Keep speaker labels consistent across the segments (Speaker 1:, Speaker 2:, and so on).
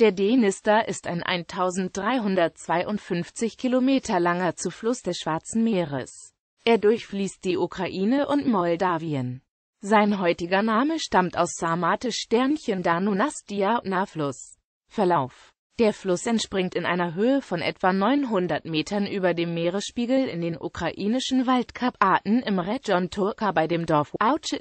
Speaker 1: Der Denister ist ein 1352 Kilometer langer Zufluss des Schwarzen Meeres. Er durchfließt die Ukraine und Moldawien. Sein heutiger Name stammt aus sarmatisch Sternchen Danunastia, Nafluss. Verlauf Der Fluss entspringt in einer Höhe von etwa 900 Metern über dem Meeresspiegel in den ukrainischen Waldkaparten im Region Turka bei dem Dorf Auce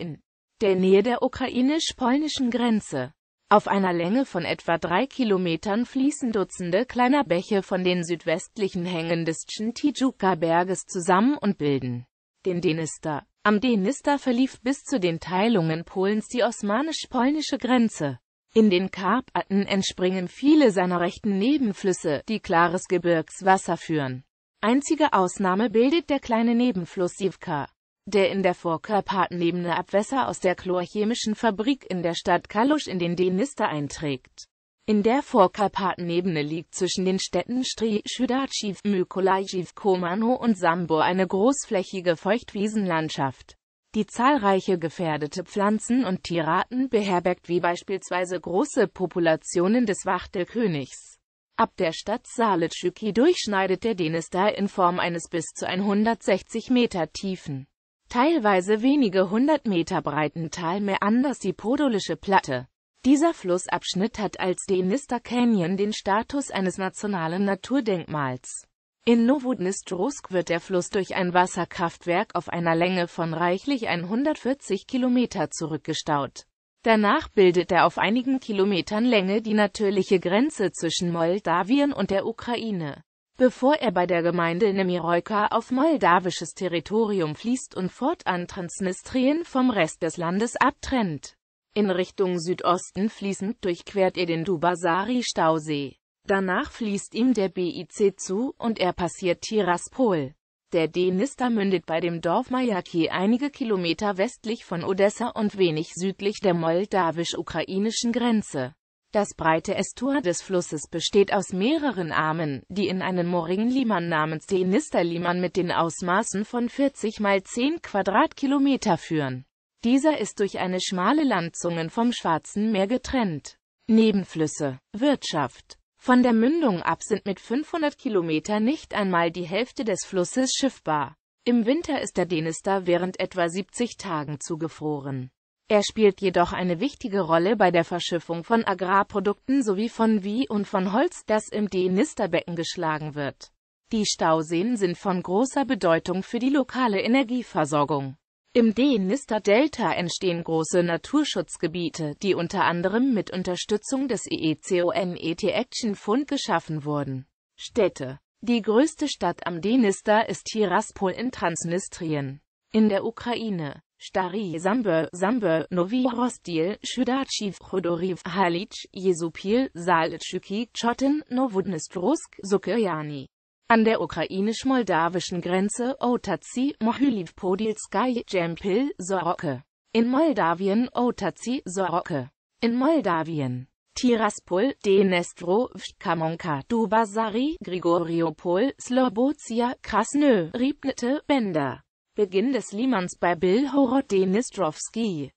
Speaker 1: der Nähe der ukrainisch-polnischen Grenze. Auf einer Länge von etwa drei Kilometern fließen Dutzende kleiner Bäche von den südwestlichen Hängen des Chintijuka-Berges zusammen und bilden den Denister. Am Denister verlief bis zu den Teilungen Polens die osmanisch-polnische Grenze. In den Karpaten entspringen viele seiner rechten Nebenflüsse, die klares Gebirgswasser führen. Einzige Ausnahme bildet der kleine Nebenfluss Sivka der in der Vorkarpatenebene Abwässer aus der chlorchemischen Fabrik in der Stadt Kalusch in den Denister einträgt. In der Vorkarpatenebene liegt zwischen den Städten Stri, Schüdatschiv, Mykolajiv, Komano und Sambor eine großflächige Feuchtwiesenlandschaft, die zahlreiche gefährdete Pflanzen und Tierarten beherbergt wie beispielsweise große Populationen des Wachtelkönigs. Ab der Stadt Saletschüki durchschneidet der Denister in Form eines bis zu 160 Meter tiefen teilweise wenige hundert Meter breiten Talmeanders die Podolische Platte. Dieser Flussabschnitt hat als Denister Canyon den Status eines nationalen Naturdenkmals. In Novodnistrusk wird der Fluss durch ein Wasserkraftwerk auf einer Länge von reichlich 140 Kilometer zurückgestaut. Danach bildet er auf einigen Kilometern Länge die natürliche Grenze zwischen Moldawien und der Ukraine bevor er bei der Gemeinde Nemiroika auf moldawisches Territorium fließt und fortan Transnistrien vom Rest des Landes abtrennt. In Richtung Südosten fließend durchquert er den Dubasari-Stausee. Danach fließt ihm der BIC zu und er passiert Tiraspol. Der Denister mündet bei dem Dorf Mayaki einige Kilometer westlich von Odessa und wenig südlich der moldawisch-ukrainischen Grenze. Das breite Estur des Flusses besteht aus mehreren Armen, die in einen Moringliman namens denister Denisterliman mit den Ausmaßen von 40 mal 10 Quadratkilometer führen. Dieser ist durch eine schmale Landzunge vom Schwarzen Meer getrennt. Nebenflüsse. Wirtschaft. Von der Mündung ab sind mit 500 Kilometer nicht einmal die Hälfte des Flusses schiffbar. Im Winter ist der Denister während etwa 70 Tagen zugefroren. Er spielt jedoch eine wichtige Rolle bei der Verschiffung von Agrarprodukten sowie von Wie und von Holz, das im Dnisterbecken geschlagen wird. Die Stauseen sind von großer Bedeutung für die lokale Energieversorgung. Im Dnister-Delta entstehen große Naturschutzgebiete, die unter anderem mit Unterstützung des IECONET e Action Fund geschaffen wurden. Städte Die größte Stadt am Dnister ist Tiraspol in Transnistrien, in der Ukraine. Stari Sambe, Sambe, Novi Rostil, Shudachiv, Chodoriv, Halic, Jesupil, Salitschuki, Chotin, Novodnistrovsk, Sukirjani. An der ukrainisch-moldawischen Grenze Otazi, Mohyliv, Podilskai, Jempil, Soroke. In Moldawien Otazi, Soroke. In Moldawien. Tiraspol, Denestro, Kamonka, Dubasari, Grigoriopol, Slobozia, Krasnö, Ribnete, Bender. Beginn des Limans bei Bill Horod Denistrowski